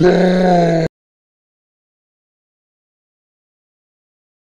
Damn.